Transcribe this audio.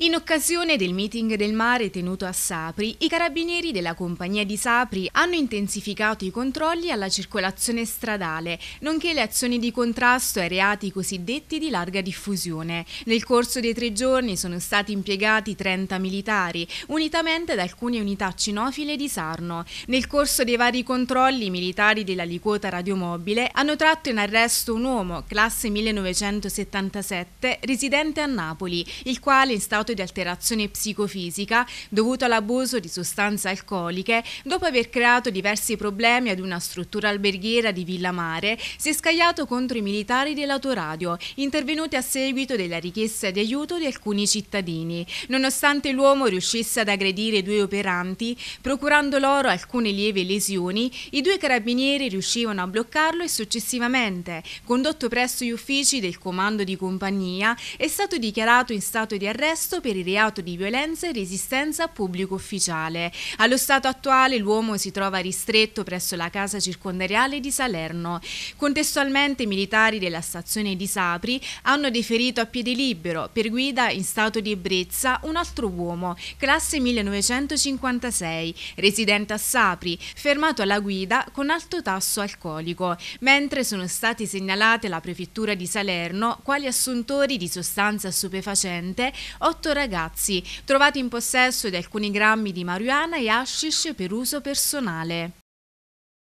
In occasione del meeting del mare tenuto a Sapri, i carabinieri della compagnia di Sapri hanno intensificato i controlli alla circolazione stradale, nonché le azioni di contrasto ai reati cosiddetti di larga diffusione. Nel corso dei tre giorni sono stati impiegati 30 militari, unitamente ad alcune unità cinofile di Sarno. Nel corso dei vari controlli, i militari della liquota radiomobile hanno tratto in arresto un uomo, classe 1977, residente a Napoli, il quale è stato reato di alterazione psicofisica dovuto all'abuso di sostanze alcoliche dopo aver creato diversi problemi ad una struttura alberghiera di Villa Mare, si è scagliato contro i militari dell'autoradio, intervenuti a seguito della richiesta di aiuto di alcuni cittadini. Nonostante l'uomo riuscisse ad aggredire due operanti, procurando loro alcune lievi lesioni, i due carabinieri riuscivano a bloccarlo e successivamente, condotto presso gli uffici del comando di compagnia, è stato dichiarato in stato di arresto processo per il reato di violenza e resistenza a pubblico ufficiale. Allo stato attuale l'uomo si trova ristretto presso la casa circondariale di Salerno. Contestualmente i militari della stazione di Sapri hanno deferito a piede libero per guida in stato di ebbrezza un altro uomo, classe 1956, residente a Sapri, fermato alla guida con alto tasso alcolico, mentre sono stati segnalati alla prefettura di Salerno quali assuntori di sostanza stupefacente 8 8 ragazzi, trovati in possesso di alcuni grammi di marijuana e hashish per uso personale.